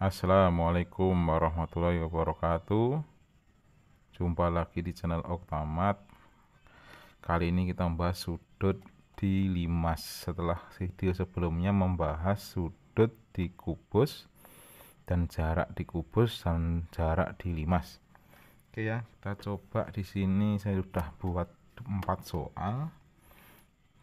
Assalamualaikum warahmatullahi wabarakatuh Jumpa lagi di channel Oktamat Kali ini kita membahas sudut di limas Setelah video sebelumnya membahas sudut di kubus Dan jarak di kubus dan jarak di limas Oke ya, kita coba di sini saya sudah buat empat soal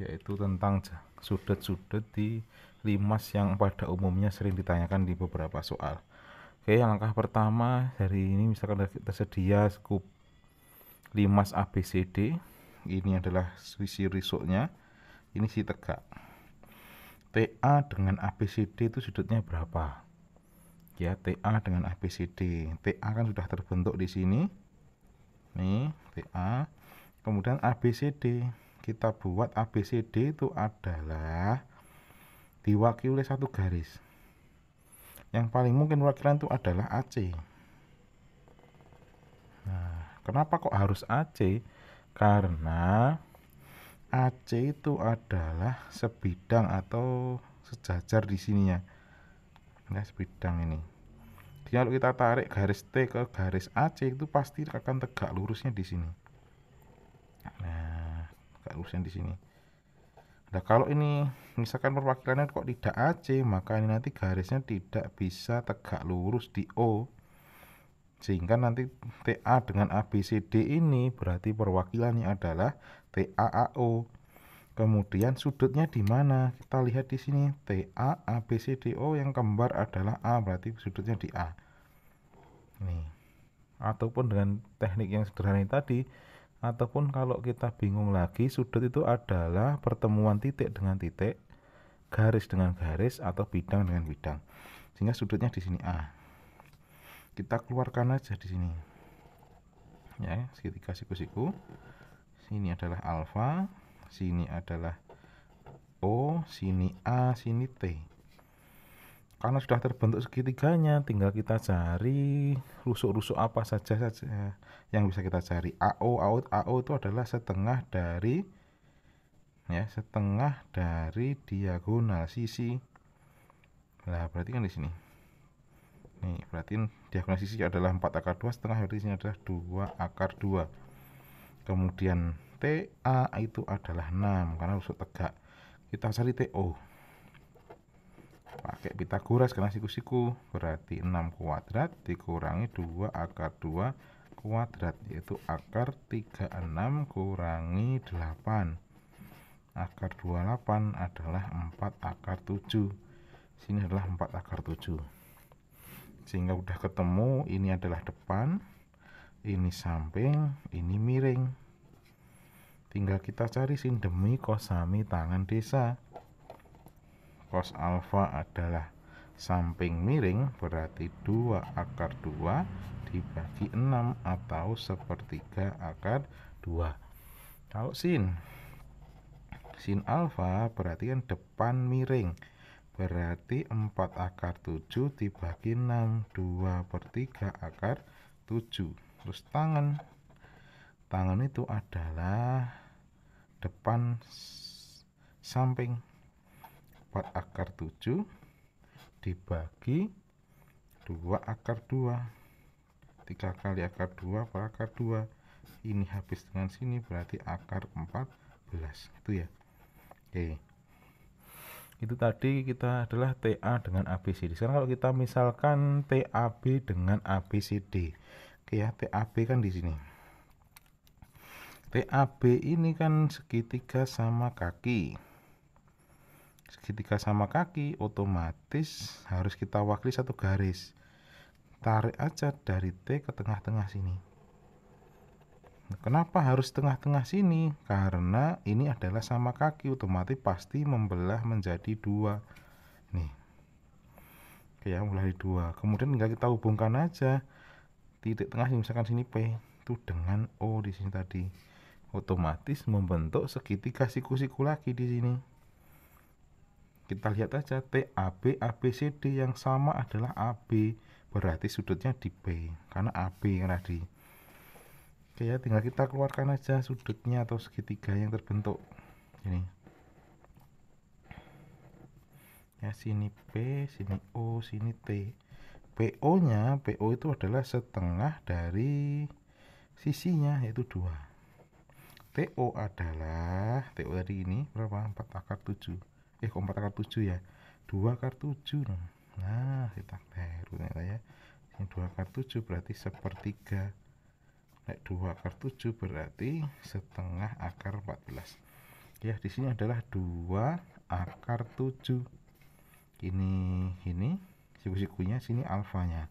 Yaitu tentang sudut-sudut di limas yang pada umumnya sering ditanyakan di beberapa soal. Oke, langkah pertama dari ini misalkan tersedia scoop limas ABCD. Ini adalah sisi risuknya. Ini si tegak. TA dengan ABCD itu sudutnya berapa? Ya, TA dengan ABCD. TA kan sudah terbentuk di sini. Nih, TA. Kemudian ABCD. Kita buat ABCD itu adalah diwakili oleh satu garis yang paling mungkin wakilan itu adalah AC nah kenapa kok harus AC karena AC itu adalah sebidang atau sejajar di sini ya sebidang ini jadi kalau kita tarik garis T ke garis AC itu pasti akan tegak lurusnya di sini nah tegak lurusnya di sini Nah kalau ini misalkan perwakilannya kok tidak AC maka ini nanti garisnya tidak bisa tegak lurus di O sehingga nanti TA dengan ABCD ini berarti perwakilannya adalah TAAO kemudian sudutnya di mana kita lihat di sini TA ABCDO yang kembar adalah A berarti sudutnya di A Nih, ataupun dengan teknik yang sederhana ini tadi ataupun kalau kita bingung lagi sudut itu adalah pertemuan titik dengan titik garis dengan garis atau bidang dengan bidang sehingga sudutnya di sini A kita keluarkan aja di sini ya segitiga siku-siku sini adalah alfa sini adalah O sini A sini T karena sudah terbentuk segitiganya tinggal kita cari rusuk-rusuk apa saja saja yang bisa kita cari AO AO AO itu adalah setengah dari ya setengah dari diagonal sisi lah berarti kan di sini nih berarti diagonal sisi adalah 4 akar 2 setengah dari sini adalah 2 akar 2 kemudian TA itu adalah 6 karena rusuk tegak kita cari TO pakai Pitagoras karena siku-siku berarti 6 kuadrat dikurangi 2 akar 2 kuadrat yaitu akar 36 kurangi 8 akar 28 adalah 4 akar 7 sini adalah 4 akar 7 sehingga udah ketemu ini adalah depan ini samping ini miring tinggal kita cari sindemi kosami tangan desa cos alfa adalah samping miring berarti 2 akar 2 dibagi 6 atau sepertiga akar 2 kalau sin sin alfa berarti kan depan miring berarti 4 akar 7 dibagi 6 2 per 3 akar 7 terus tangan tangan itu adalah depan samping 4 akar 7 dibagi 2 akar 2 3 kali akar 2 per akar 2 ini habis dengan sini berarti akar 14 itu ya oke itu tadi kita adalah TA dengan ABCD sekarang kalau kita misalkan TAB dengan ABCD oke ya TAB kan di sini TAB ini kan segitiga sama kaki segitiga sama kaki otomatis harus kita wakili satu garis tarik aja dari T ke tengah-tengah sini kenapa harus tengah-tengah sini karena ini adalah sama kaki otomatis pasti membelah menjadi dua nih oke ya mulai dua kemudian tinggal kita hubungkan aja titik tengah misalkan sini P itu dengan O di sini tadi otomatis membentuk segitiga siku-siku lagi di sini kita lihat aja TAB ABCD yang sama adalah AB berarti sudutnya di B karena AB yang tadi oke ya tinggal kita keluarkan aja sudutnya atau segitiga yang terbentuk ini ya sini P sini O sini T PO nya PO itu adalah setengah dari sisinya yaitu 2 TO adalah TO dari ini berapa 4 akar 7 eh kok 4 akar 7 ya dua akar tujuh, nah kita baru ternyata ya dua akar tujuh berarti sepertiga Nek dua akar tujuh berarti setengah akar empat belas, ya di sini adalah dua akar tujuh, ini ini siku-sikunya sini alfanya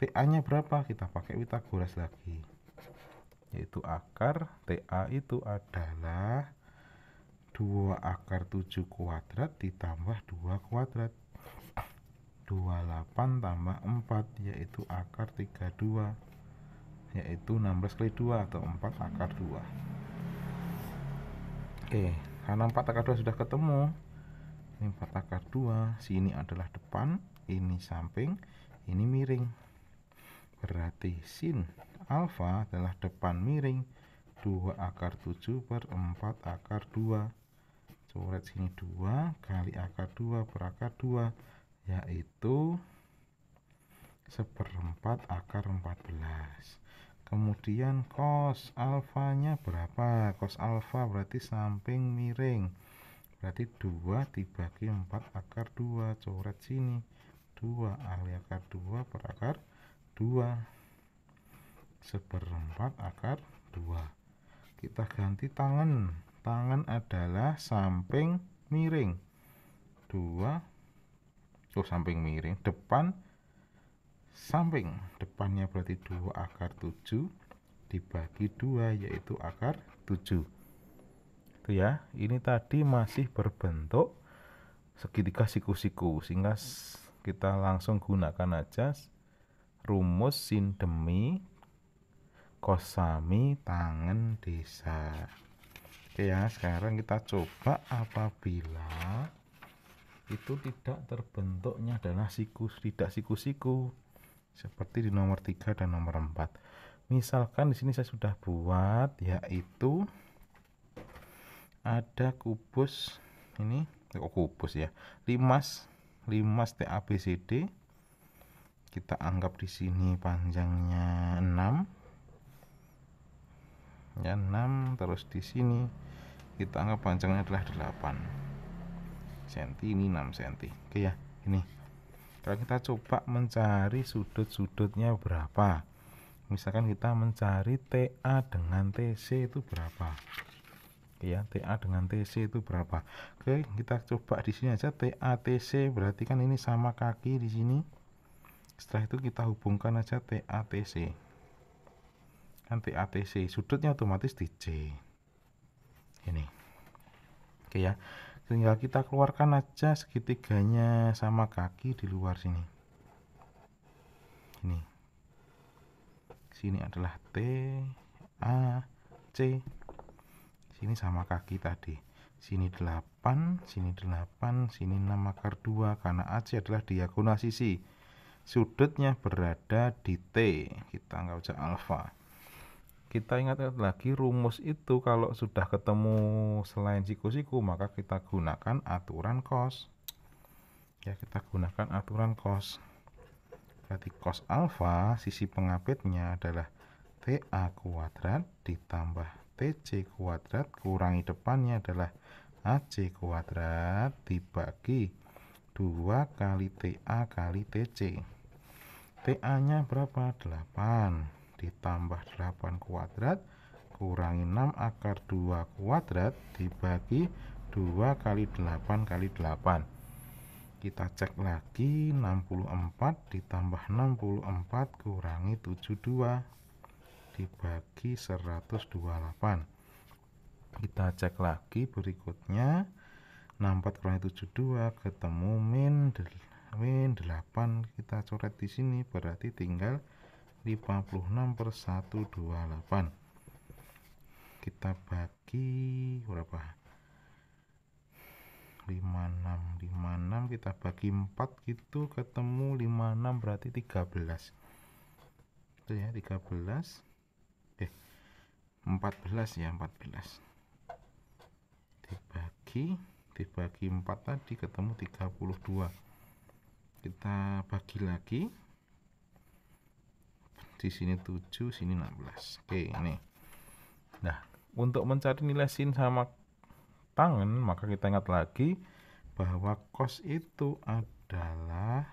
TA nya berapa kita pakai Pitagoras lagi yaitu akar TA itu adalah 2 akar 7 kuadrat ditambah 2 kuadrat 28 tambah 4 yaitu akar 32 yaitu 16 kali 2 atau 4 akar 2 oke karena 4 akar 2 sudah ketemu ini 4 akar 2 sini adalah depan ini samping ini miring berarti sin alfa adalah depan miring 2 akar 7 per 4 akar 2 coret sini 2 kali akar 2 per akar 2 yaitu seperempat akar 14 kemudian cos alfanya berapa cos alfa berarti samping miring berarti 2 dibagi 4 akar 2 coret sini 2 ahli akar 2 per akar 2 seperempat akar 2 kita ganti tangan tangan adalah samping miring. Dua, oh samping miring, depan samping. Depannya berarti dua akar tujuh dibagi dua yaitu akar tujuh Itu ya, ini tadi masih berbentuk segitiga siku-siku sehingga kita langsung gunakan aja rumus sin demi kosami tangan desa. Oke ya, sekarang kita coba apabila itu tidak terbentuknya adalah siku tidak siku-siku seperti di nomor 3 dan nomor 4. Misalkan di sini saya sudah buat yaitu ada kubus ini oh kubus ya. Limas limas TABCD kita anggap di sini panjangnya 6 ya 6 terus di sini kita anggap panjangnya adalah 8 cm ini 6 cm oke ya ini kalau kita coba mencari sudut-sudutnya berapa misalkan kita mencari TA dengan TC itu berapa ya TA dengan TC itu berapa oke kita coba di sini aja TA TC berarti kan ini sama kaki di sini setelah itu kita hubungkan aja TA TATC kan TC sudutnya otomatis di ini oke ya tinggal kita keluarkan aja segitiganya sama kaki di luar sini ini sini adalah T A C sini sama kaki tadi sini 8 sini 8 sini 6 akar 2 karena AC adalah diagonal sisi sudutnya berada di T kita nggak usah alfa kita ingat lagi rumus itu kalau sudah ketemu selain siku-siku maka kita gunakan aturan cos ya kita gunakan aturan cos berarti cos alfa sisi pengapitnya adalah TA kuadrat ditambah TC kuadrat kurangi depannya adalah AC kuadrat dibagi 2 kali TA kali TC TA nya berapa? 8 ditambah 8 kuadrat kurangi 6 akar 2 kuadrat dibagi 2 kali 8 kali 8 kita cek lagi 64 ditambah 64 kurangi 72 dibagi 128 kita cek lagi berikutnya 64 kurangi 72 ketemu min 8 kita coret di sini berarti tinggal 56 per 128 kita bagi berapa 56 56 kita bagi 4 gitu ketemu 56 berarti 13 itu ya 13 eh 14 ya 14 dibagi dibagi 4 tadi ketemu 32 kita bagi lagi di sini 7 sini 16 oke ini nah untuk mencari nilai sin sama tangan maka kita ingat lagi bahwa cos itu adalah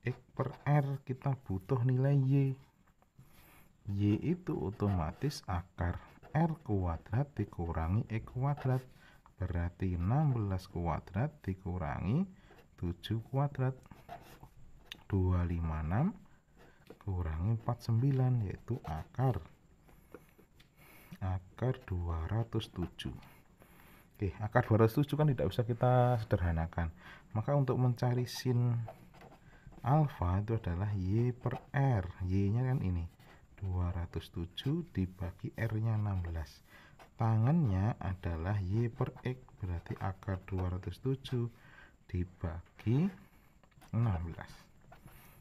X per R kita butuh nilai Y Y itu otomatis akar R kuadrat dikurangi X kuadrat berarti 16 kuadrat dikurangi 7 kuadrat 256 kurangi 49 yaitu akar akar 207 oke akar 207 kan tidak bisa kita sederhanakan maka untuk mencari sin alfa itu adalah Y per R Y nya kan ini 207 dibagi R nya 16 tangannya adalah Y per X berarti akar 207 dibagi 16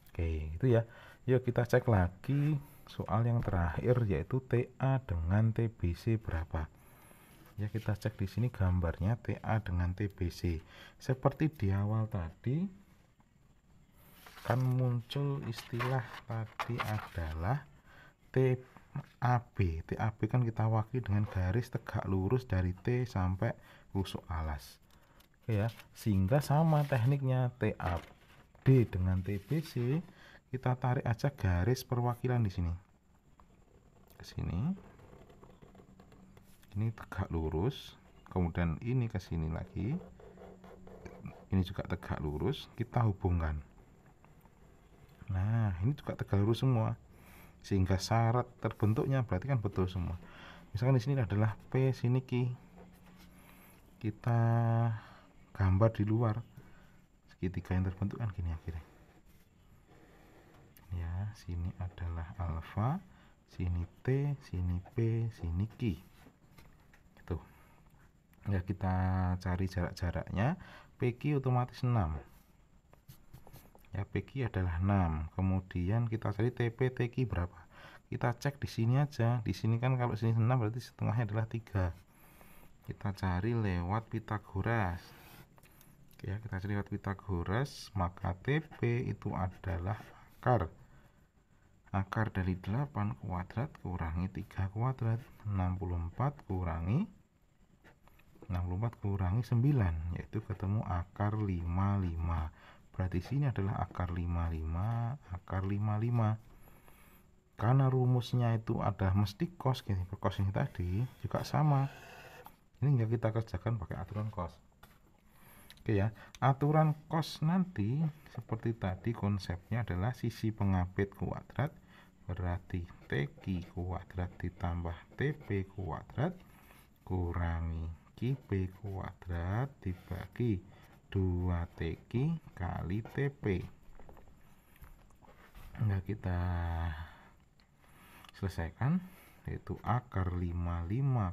oke itu ya yuk ya, kita cek lagi soal yang terakhir yaitu TA dengan TBC berapa ya kita cek di sini gambarnya TA dengan TBC seperti di awal tadi kan muncul istilah tadi adalah TAB TAB kan kita wakili dengan garis tegak lurus dari T sampai rusuk alas ya sehingga sama tekniknya TAB dengan TBC kita tarik aja garis perwakilan di sini ke sini ini tegak lurus kemudian ini ke sini lagi ini juga tegak lurus kita hubungkan nah ini juga tegak lurus semua sehingga syarat terbentuknya berarti kan betul semua misalkan di sini adalah P sini Q kita gambar di luar segitiga yang terbentuk kan gini akhirnya ya sini adalah alfa sini T sini P sini Q itu ya kita cari jarak-jaraknya PQ otomatis 6 ya PQ adalah 6 kemudian kita cari TP TQ berapa kita cek di sini aja di sini kan kalau sini 6 berarti setengahnya adalah 3 kita cari lewat Pitagoras ya kita cari lewat Pitagoras maka TP itu adalah akar akar dari 8 kuadrat kurangi 3 kuadrat 64 kurangi 64 kurangi 9 yaitu ketemu akar 55 berarti sini adalah akar 55 akar 55 karena rumusnya itu ada mesti kos gini kos ini tadi juga sama ini yang kita kerjakan pakai aturan kos Oke ya, aturan kos nanti seperti tadi konsepnya adalah sisi pengapit kuadrat berarti TQ kuadrat ditambah TP kuadrat kurangi QP kuadrat dibagi 2 TQ kali TP nah kita selesaikan yaitu akar 55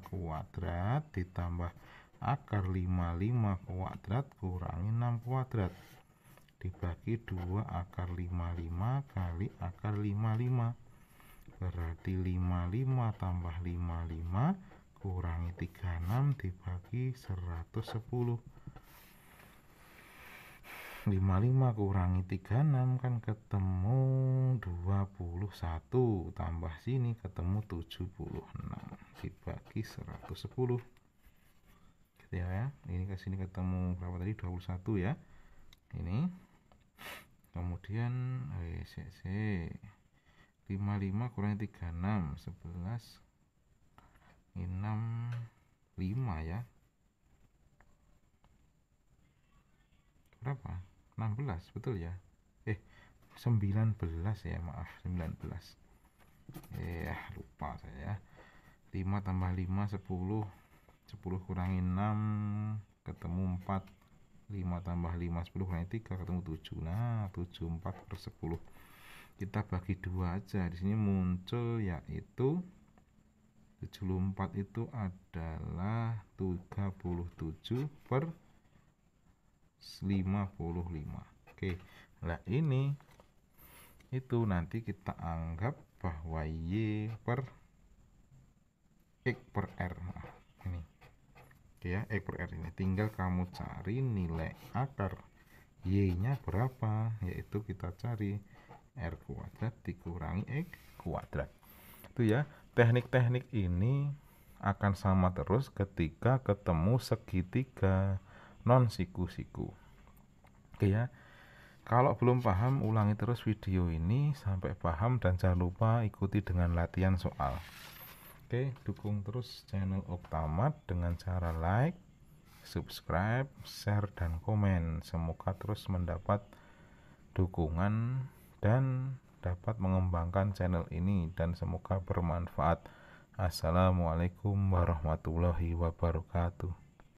kuadrat ditambah akar 55 kuadrat kurangi 6 kuadrat dibagi 2 akar 55 kali akar 55 berarti 55 tambah 55 kurangi 36 dibagi 110 55 kurangi 36 kan ketemu 21 tambah sini ketemu 76 dibagi 110 gitu ya ini ke sini ketemu berapa tadi 21 ya ini kemudian WCC 55 kurang 36 11 6 5 ya berapa 16 betul ya eh 19 ya maaf 19 eh lupa saya 5 tambah 5 10 10 kurangi 6 ketemu 4 5 tambah 5 10 kurangi 3 ketemu 7 nah 7 4 per 10 kita bagi dua aja di sini muncul yaitu 74 itu adalah 37 per 55 oke nah ini itu nanti kita anggap bahwa Y per X per R nah, Oke ya, E per R ini. Tinggal kamu cari nilai akar Y-nya berapa, yaitu kita cari R kuadrat dikurangi x kuadrat. Itu ya, teknik-teknik ini akan sama terus ketika ketemu segitiga non siku-siku. Oke ya. Kalau belum paham, ulangi terus video ini sampai paham dan jangan lupa ikuti dengan latihan soal. Oke, dukung terus channel Oktamat dengan cara like, subscribe, share, dan komen. Semoga terus mendapat dukungan dan dapat mengembangkan channel ini dan semoga bermanfaat. Assalamualaikum warahmatullahi wabarakatuh.